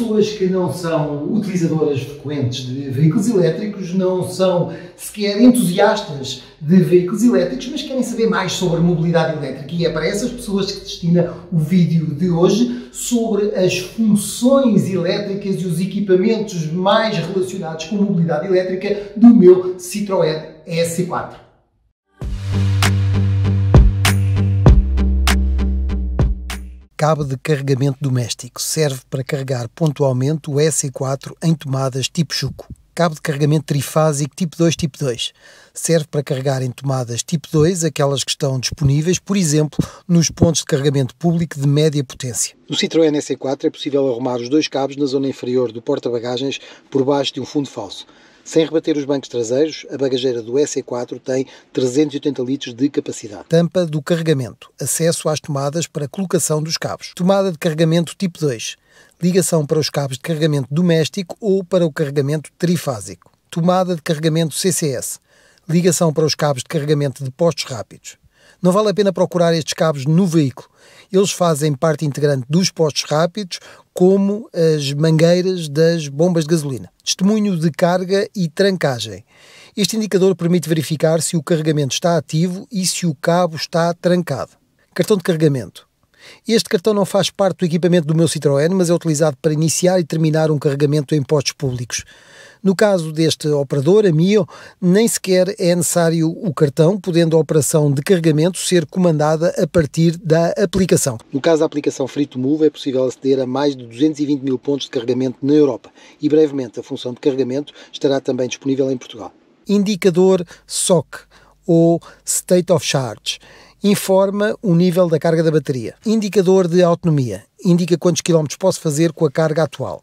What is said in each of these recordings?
pessoas que não são utilizadoras frequentes de veículos elétricos, não são sequer entusiastas de veículos elétricos, mas querem saber mais sobre mobilidade elétrica. E é para essas pessoas que destina o vídeo de hoje sobre as funções elétricas e os equipamentos mais relacionados com mobilidade elétrica do meu Citroën S4. cabo de carregamento doméstico. Serve para carregar pontualmente o SE4 em tomadas tipo Chuco. Cabo de carregamento trifásico tipo 2 tipo 2. Serve para carregar em tomadas tipo 2 aquelas que estão disponíveis, por exemplo, nos pontos de carregamento público de média potência. No Citroën SE4 é possível arrumar os dois cabos na zona inferior do porta-bagagens por baixo de um fundo falso. Sem rebater os bancos traseiros, a bagageira do SE4 tem 380 litros de capacidade. Tampa do carregamento, acesso às tomadas para colocação dos cabos. Tomada de carregamento tipo 2, ligação para os cabos de carregamento doméstico ou para o carregamento trifásico. Tomada de carregamento CCS, ligação para os cabos de carregamento de postos rápidos. Não vale a pena procurar estes cabos no veículo. Eles fazem parte integrante dos postos rápidos como as mangueiras das bombas de gasolina. Testemunho de carga e trancagem. Este indicador permite verificar se o carregamento está ativo e se o cabo está trancado. Cartão de carregamento. Este cartão não faz parte do equipamento do meu Citroën, mas é utilizado para iniciar e terminar um carregamento em postos públicos. No caso deste operador, a MIO, nem sequer é necessário o cartão, podendo a operação de carregamento ser comandada a partir da aplicação. No caso da aplicação Free to Move, é possível aceder a mais de 220 mil pontos de carregamento na Europa e brevemente a função de carregamento estará também disponível em Portugal. Indicador SOC ou State of Charge informa o nível da carga da bateria. Indicador de autonomia indica quantos quilómetros posso fazer com a carga atual.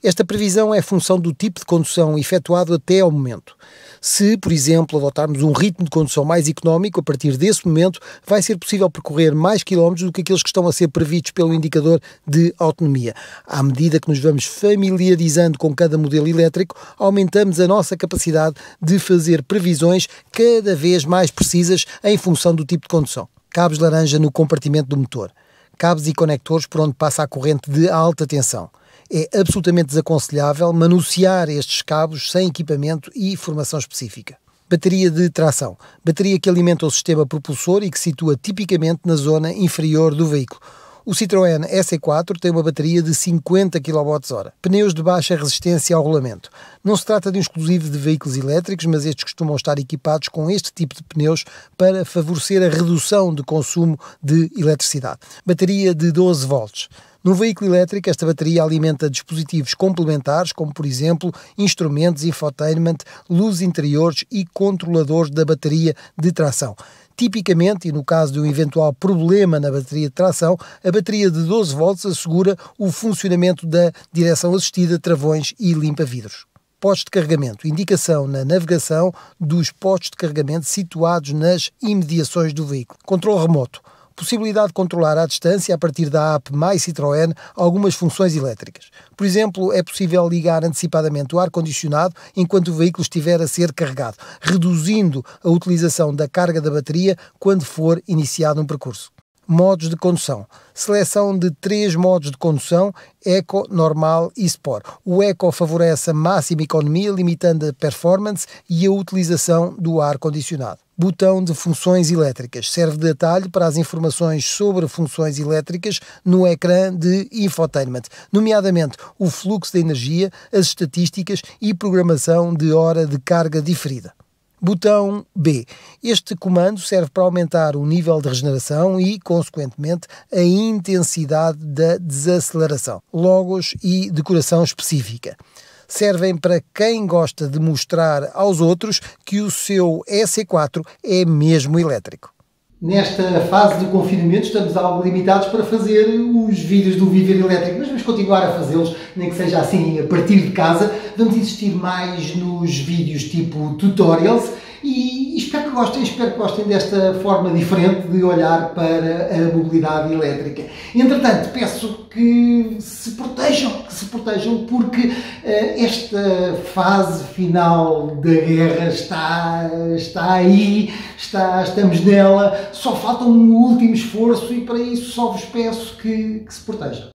Esta previsão é função do tipo de condução efetuado até ao momento. Se, por exemplo, adotarmos um ritmo de condução mais económico, a partir desse momento vai ser possível percorrer mais quilómetros do que aqueles que estão a ser previstos pelo indicador de autonomia. À medida que nos vamos familiarizando com cada modelo elétrico, aumentamos a nossa capacidade de fazer previsões cada vez mais precisas em função do tipo de condução. Cabos laranja no compartimento do motor. Cabos e conectores por onde passa a corrente de alta tensão é absolutamente desaconselhável manusear estes cabos sem equipamento e formação específica. Bateria de tração. Bateria que alimenta o sistema propulsor e que situa tipicamente na zona inferior do veículo. O Citroën SE4 tem uma bateria de 50 kWh, pneus de baixa resistência ao rolamento. Não se trata de um exclusivo de veículos elétricos, mas estes costumam estar equipados com este tipo de pneus para favorecer a redução de consumo de eletricidade. Bateria de 12 volts. No veículo elétrico, esta bateria alimenta dispositivos complementares, como por exemplo instrumentos, infotainment, luzes interiores e controladores da bateria de tração. Tipicamente, e no caso de um eventual problema na bateria de tração, a bateria de 12 volts assegura o funcionamento da direção assistida, travões e limpa-vidros postos de carregamento, indicação na navegação dos postos de carregamento situados nas imediações do veículo. Controle remoto, possibilidade de controlar à distância, a partir da app My Citroën, algumas funções elétricas. Por exemplo, é possível ligar antecipadamente o ar-condicionado enquanto o veículo estiver a ser carregado, reduzindo a utilização da carga da bateria quando for iniciado um percurso. Modos de condução. Seleção de três modos de condução: Eco, Normal e Sport. O Eco favorece a máxima economia, limitando a performance e a utilização do ar-condicionado botão de funções elétricas. Serve de atalho para as informações sobre funções elétricas no ecrã de infotainment, nomeadamente o fluxo de energia, as estatísticas e programação de hora de carga diferida. Botão B. Este comando serve para aumentar o nível de regeneração e, consequentemente, a intensidade da desaceleração. Logos e decoração específica servem para quem gosta de mostrar aos outros que o seu EC4 é mesmo elétrico. Nesta fase de confinamento estamos algo limitados para fazer os vídeos do Viver Elétrico, mas vamos continuar a fazê-los, nem que seja assim a partir de casa. Vamos insistir mais nos vídeos tipo tutorials e espero gostem, espero que gostem desta forma diferente de olhar para a mobilidade elétrica. Entretanto, peço que se protejam, que se protejam, porque uh, esta fase final da guerra está, está aí, está, estamos nela, só falta um último esforço e para isso só vos peço que, que se protejam.